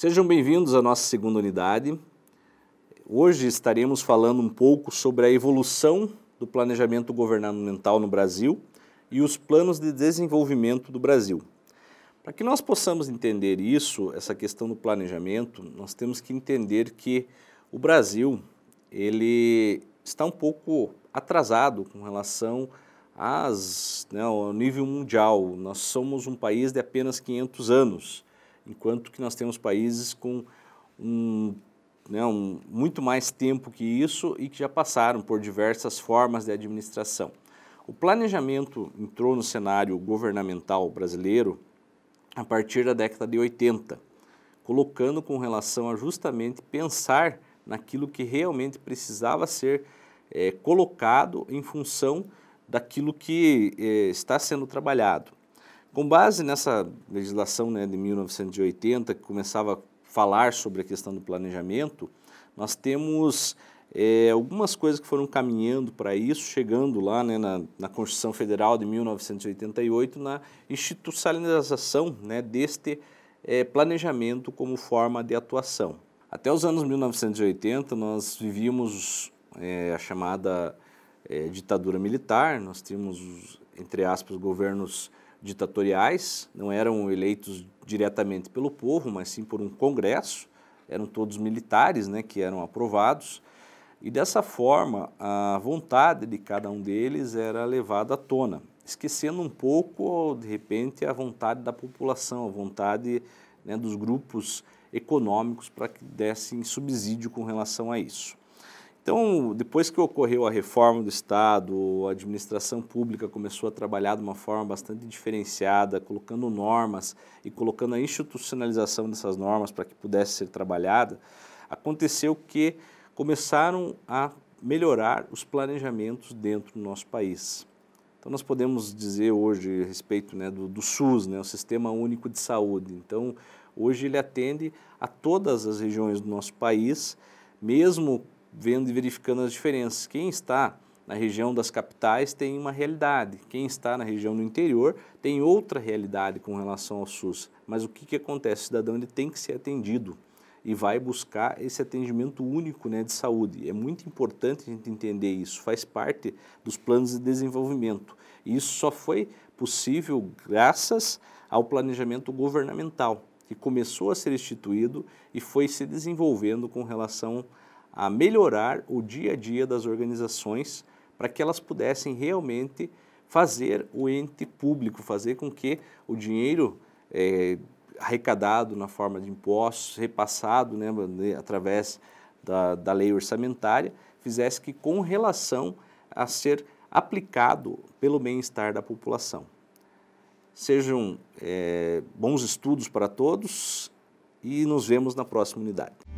Sejam bem-vindos à nossa segunda unidade. Hoje estaremos falando um pouco sobre a evolução do planejamento governamental no Brasil e os planos de desenvolvimento do Brasil. Para que nós possamos entender isso, essa questão do planejamento, nós temos que entender que o Brasil ele está um pouco atrasado com relação às, né, ao nível mundial. Nós somos um país de apenas 500 anos enquanto que nós temos países com um, né, um, muito mais tempo que isso e que já passaram por diversas formas de administração. O planejamento entrou no cenário governamental brasileiro a partir da década de 80, colocando com relação a justamente pensar naquilo que realmente precisava ser é, colocado em função daquilo que é, está sendo trabalhado. Com base nessa legislação né, de 1980, que começava a falar sobre a questão do planejamento, nós temos é, algumas coisas que foram caminhando para isso, chegando lá né, na, na, Constituição Federal de 1988, na institucionalização né, deste é, planejamento como forma de atuação. Até os anos 1980, nós vivíamos é, a chamada é, ditadura militar, nós tínhamos, entre aspas, governos ditatoriais, não eram eleitos diretamente pelo povo, mas sim por um congresso, eram todos militares né, que eram aprovados, e dessa forma a vontade de cada um deles era levada à tona, esquecendo um pouco, de repente, a vontade da população, a vontade né, dos grupos econômicos para que dessem subsídio com relação a isso. Então, depois que ocorreu a reforma do Estado, a administração pública começou a trabalhar de uma forma bastante diferenciada, colocando normas e colocando a institucionalização dessas normas para que pudesse ser trabalhada, aconteceu que começaram a melhorar os planejamentos dentro do nosso país. Então, nós podemos dizer hoje, a respeito né, do, do SUS, né, o Sistema Único de Saúde. Então, hoje ele atende a todas as regiões do nosso país, mesmo vendo e verificando as diferenças. Quem está na região das capitais tem uma realidade, quem está na região do interior tem outra realidade com relação ao SUS. Mas o que, que acontece? O cidadão ele tem que ser atendido e vai buscar esse atendimento único né, de saúde. É muito importante a gente entender isso, faz parte dos planos de desenvolvimento. E isso só foi possível graças ao planejamento governamental, que começou a ser instituído e foi se desenvolvendo com relação a melhorar o dia a dia das organizações para que elas pudessem realmente fazer o ente público, fazer com que o dinheiro é, arrecadado na forma de impostos, repassado né, né através da, da lei orçamentária, fizesse que com relação a ser aplicado pelo bem-estar da população. Sejam é, bons estudos para todos e nos vemos na próxima unidade.